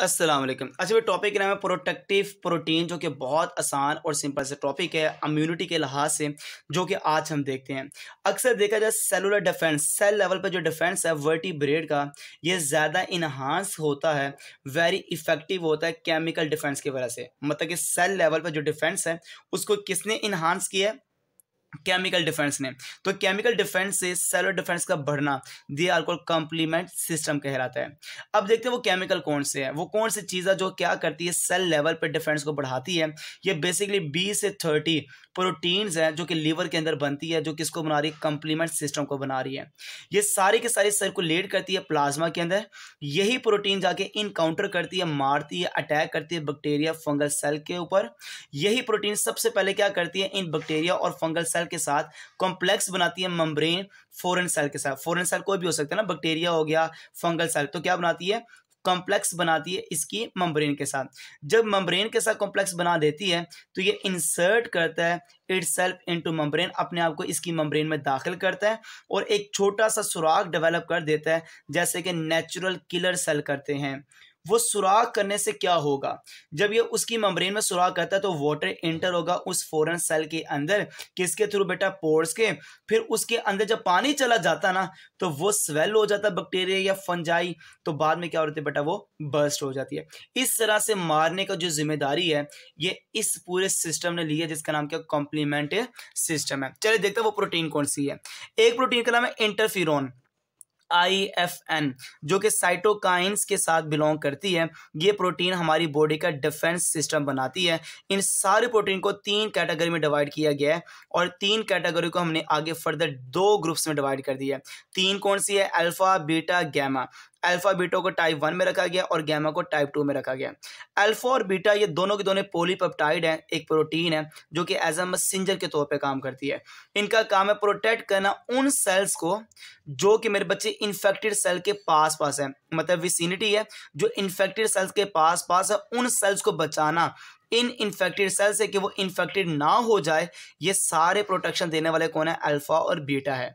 असलम अच्छा भाई टॉपिक के नाम है प्रोटेक्टिव प्रोटीन जो कि बहुत आसान और सिंपल से टॉपिक है अम्यूनिटी के लिहाज से जो कि आज हम देखते हैं अक्सर देखा जाए सेलुलर डिफेंस सेल लेवल पर जो डिफेंस है वर्टी ब्रेड का ये ज़्यादा इन्हांस होता है वेरी इफेक्टिव होता है केमिकल डिफेंस की वजह से मतलब कि सेल लेवल पर जो डिफेंस है उसको किसने इन्हांस किया केमिकल डिफेंस ने तो केमिकल डिफेंस से सेलर डिफेंस का बढ़ना they are called complement system कहलाता है अब देखते हैं वो केमिकल कौन से है वो कौन सी चीज़ है जो क्या करती है सेल लेवल पे डिफेंस को बढ़ाती है ये बेसिकली 20 से 30 प्रोटीन्स हैं जो कि लीवर के अंदर बनती है जो किसको बना रही है कम्प्लीमेंट सिस्टम को बना रही है ये सारी के सारी सर्कुलेट करती है प्लाज्मा के अंदर यही प्रोटीन जाके इनकाउंटर करती है मारती है अटैक करती है बैक्टीरिया फंगल सेल के ऊपर यही प्रोटीन सबसे पहले क्या करती है इन बैक्टीरिया और फंगल सेल सेल के साथ कॉम्प्लेक्स बनाती है मम्ब्रेन फॉरन सेल के साथ फॉरन सेल कोई भी हो सकता है ना बैक्टीरिया हो गया फंगल सेल तो क्या बनाती है कॉम्प्लेक्स बनाती है इसकी मम्ब्रेन के साथ जब मम्ब्रेन के साथ कॉम्प्लेक्स बना देती है तो ये इंसर्ट करता है itself into membrane अपने आप को इसकी मम्ब्रेन में दाखिल करता है और एक छोटा सा सुराग डेवलप कर देता है जैसे कि नेचुरल किलर सेल करते हैं वो सुराख करने से क्या होगा जब ये उसकी मम्ब्रेन में सुराख करता है तो वाटर इंटर होगा उस फॉरन सेल के अंदर किसके थ्रू बेटा पोर्स के फिर उसके अंदर जब पानी चला जाता ना तो वो स्वेल हो जाता बैक्टीरिया या फंजाई तो बाद में क्या होती है बेटा वो बर्स्ट हो जाती है इस तरह से मारने का जो जिम्मेदारी है ये इस पूरे सिस्टम ने लिया जिसका नाम क्या कॉम्प्लीमेंट सिस्टम है चलिए देखते हैं वो प्रोटीन कौन सी है एक प्रोटीन का नाम है इंटरफिरोन आईएफएन जो कि साइटोकाइंस के साथ बिलोंग करती है ये प्रोटीन हमारी बॉडी का डिफेंस सिस्टम बनाती है इन सारे प्रोटीन को तीन कैटेगरी में डिवाइड किया गया है और तीन कैटेगरी को हमने आगे फर्दर दो ग्रुप्स में डिवाइड कर दिया है तीन कौन सी है alpha beta gamma alpha beta को टाइप वन में रखा गया और गैमा को टाइप टू में रखा गया अल्फा और बीटा ये दोनों के दोनों पोलीपेप्टाइड हैं एक प्रोटीन है जो कि एज ए मसेंजर के तौर पर काम करती है इनका काम है प्रोटेक्ट करना उन सेल्स को जो कि मेरे बच्चे इन्फेक्टेड सेल के पास पास है मतलब विसिनिटी है जो इन्फेक्टेड सेल्स के पास पास है उन सेल्स को बचाना इन इन्फेक्टेड सेल से कि वो इन्फेक्टेड ना हो जाए ये सारे प्रोटेक्शन देने वाले कौन है अल्फा और बीटा है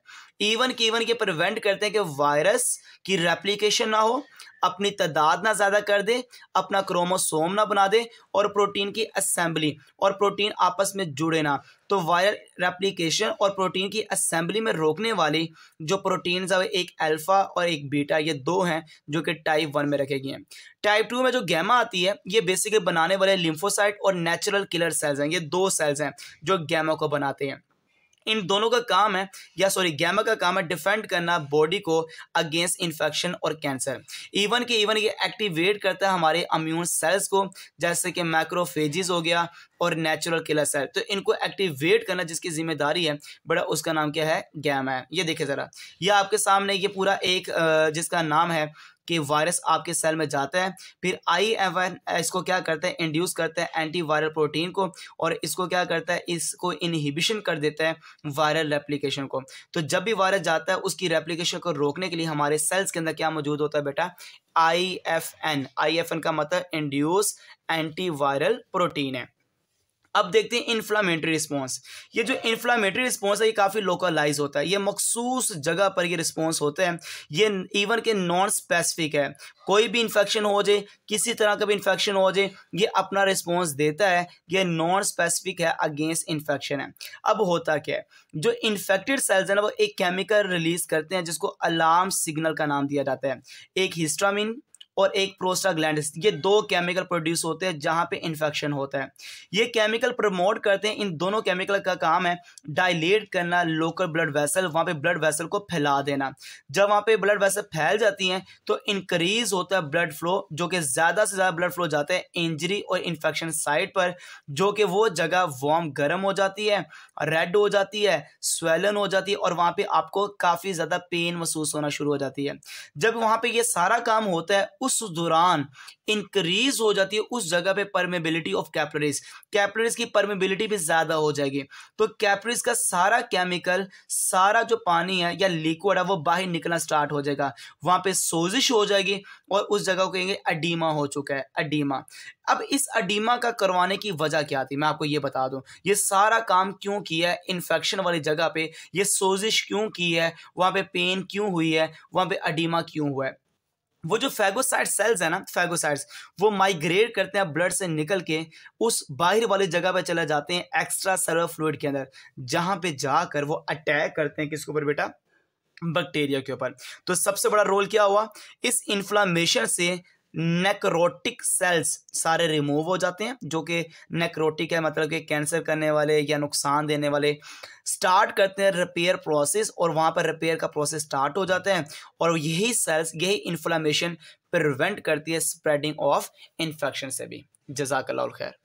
ईवन के ईवन के प्रिवेंट करते हैं कि वायरस की रेप्लीकेशन ना हो अपनी तादाद ना ज़्यादा कर दे अपना क्रोमोसोम ना बना दे और प्रोटीन की असेंबली और प्रोटीन आपस में जुड़े ना तो वायरल रेप्लीकेशन और प्रोटीन की असेंबली में रोकने वाली जो प्रोटीन्स है एक अल्फ़ा और एक बीटा ये दो हैं जो कि टाइप वन में रखे गए हैं टाइप टू में जो गैमा आती है ये बेसिकली बनाने वाले लिम्फोसाइट और नेचुरल किलर सेल्स हैं ये दो सेल्स हैं जो गैमा को बनाते हैं इन दोनों का काम है या सॉरी गैमा का काम है डिफेंड करना बॉडी को अगेंस्ट इन्फेक्शन और कैंसर इवन कि इवन ये एक्टिवेट करता है हमारे अम्यून सेल्स को जैसे कि मैक्रोफेजिस हो गया और नेचुरल किलर सेल तो इनको एक्टिवेट करना जिसकी जिम्मेदारी है बड़ा उसका नाम क्या है गैमा है ये देखे ज़रा यह आपके सामने ये पूरा एक जिसका नाम है कि वायरस आपके सेल में जाता है फिर आई एफ एन इसको क्या करता है इंड्यूस करता है एंटी वायरल प्रोटीन को और इसको क्या करता है इसको इनहिबिशन कर देता है वायरल रेप्लीकेशन को तो जब भी वायरस जाता है उसकी रेप्लीकेशन को रोकने के लिए हमारे सेल्स के अंदर क्या मौजूद होता है beta I F N I F N का मतलब इंड्यूस एंटी वायरल प्रोटीन है अब देखते हैं इन्फ्लामेटरी रिस्पॉन्स ये जो इन्फ्लामेटरी रिस्पॉन्स है ये काफ़ी लोकलाइज होता है ये मखसूस जगह पर ये रिस्पॉन्स होते हैं ये इवन के नॉन स्पेसिफिक है कोई भी इन्फेक्शन हो जाए किसी तरह का भी इन्फेक्शन हो जाए ये अपना रिस्पॉन्स देता है ये नॉन स्पेसिफिक है अगेंस्ट इन्फेक्शन है अब होता क्या है जो इन्फेक्टेड सेल्स हैं ना वो एक केमिकल रिलीज करते हैं जिसको अलार्म सिग्नल का नाम दिया जाता है एक हिस्टामिन और एक प्रोस्टाग्लैंड ये दो केमिकल प्रोड्यूस होते हैं जहाँ पे इन्फेक्शन होता है ये केमिकल प्रमोट करते हैं इन दोनों केमिकल का काम है डायलेट करना लोकल ब्लड वेसल वहाँ पे ब्लड वेसल को फैला देना जब वहाँ पे ब्लड वेसल फैल जाती हैं तो इंक्रीज होता है ब्लड फ्लो जो कि ज़्यादा से ज़्यादा ब्लड फ्लो जाता है इंजरी और इन्फेक्शन साइट पर जो कि वो जगह वार्म गर्म हो जाती है रेड हो जाती है स्वेलन हो जाती है और वहाँ पर आपको काफ़ी ज़्यादा पेन महसूस होना शुरू हो जाती है जब वहाँ पर यह सारा काम होता है उस दौरान इंक्रीज हो जाती है उस जगह पे परमेबिलिटी ऑफ कैपलरीज कैपलरीज की परमेबिलिटी भी ज़्यादा हो जाएगी तो कैपलरीज का सारा केमिकल सारा जो पानी है या लिक्विड है वो बाहर निकलना स्टार्ट हो जाएगा वहाँ पे सोजिश हो जाएगी और उस जगह को कहेंगे अडीमा हो चुका है अडीमा अब इस अडीमा का करवाने की वजह क्या थी मैं आपको ये बता दूं ये सारा काम क्यों किया है इन्फेक्शन वाली जगह पे ये सोजिश क्यों की है वहाँ पे पेन क्यों हुई है वहाँ पे अडीमा क्यों हुआ है वो जो फैगोसाइड सेल्स है ना फैगोसाइड्स वो माइग्रेट करते हैं ब्लड से निकल के उस बाहर वाली जगह पर चले जाते हैं एक्स्ट्रा सर्वर फ्लूड के अंदर जहां पे जाकर वो अटैक करते हैं किसके ऊपर बेटा बैक्टीरिया के ऊपर तो सबसे बड़ा रोल क्या हुआ इस इन्फ्लामेशन से नेक्रोटिक सेल्स सारे रिमूव हो जाते हैं जो कि नेक्रोटिक है मतलब कि कैंसर करने वाले या नुकसान देने वाले स्टार्ट करते हैं रिपेयर प्रोसेस और वहाँ पर रिपेयर का प्रोसेस स्टार्ट हो जाता है और यही सेल्स यही इन्फ्लामेशन प्रिवेंट करती है स्प्रेडिंग ऑफ इन्फेक्शन से भी जजाकल्ला खैर